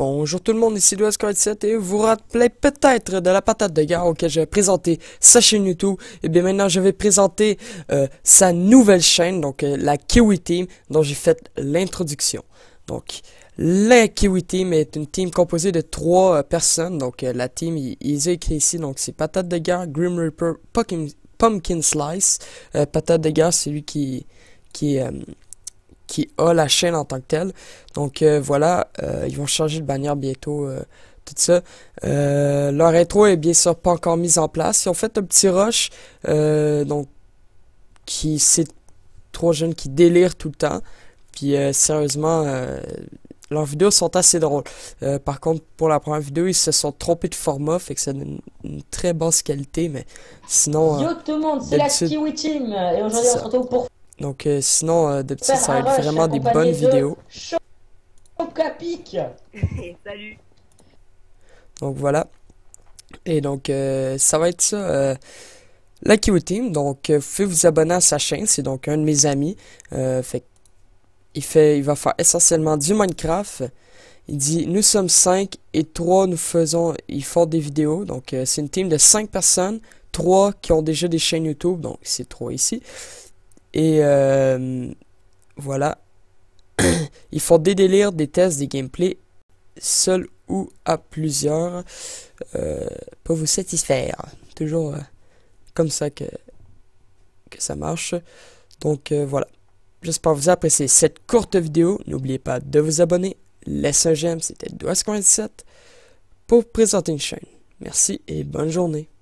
Bonjour tout le monde, ici Louis 7 et vous rappelez peut-être de la patate de gare auquel j'ai présenté sa chaîne YouTube. Et eh bien maintenant je vais présenter euh, sa nouvelle chaîne, donc euh, la Kiwi Team, dont j'ai fait l'introduction. Donc la Kiwi Team est une team composée de trois euh, personnes. Donc la team, ils ont écrit ici, donc c'est Patate de gare, Grim Reaper, Pumpkin, Slice. patate de gare, c'est lui qui, qui qui a la chaîne en tant que telle. Donc euh, voilà, euh, ils vont changer de bannière bientôt euh, tout ça. leur intro est bien sûr pas encore mise en place. Ils ont fait un petit rush, donc qui c'est trois jeunes qui délirent tout le temps. Puis sérieusement, leurs vidéos sont assez drôles. par contre, pour la première vidéo, ils se sont trompés de format, fait que c'est une, très basse qualité, mais sinon. Yo tout le monde, c'est la Kiwi Team et aujourd'hui on se retrouve pour donc euh, sinon, euh, ça va être vraiment des bonnes vidéos. Salut. Donc voilà. Et donc, euh, ça va être ça. la Team, donc vous vous abonner à sa chaîne, c'est donc un de mes amis. fait, il fait, il va faire essentiellement du Minecraft. Il dit nous sommes 5 et 3 nous faisons, Il fait des vidéos. Donc c'est une team de 5 personnes, 3 qui ont déjà des chaînes YouTube, donc c'est 3 ici. Et euh, voilà. Il faut des délires, des tests, des gameplays, seul ou à plusieurs, euh, pour vous satisfaire. Toujours euh, comme ça que, que ça marche. Donc voilà. J'espère vous apprécier cette courte vidéo. N'oubliez pas de vous abonner. Laissez un j'aime, c'était 47. pour présenter une chaîne. Merci et bonne journée.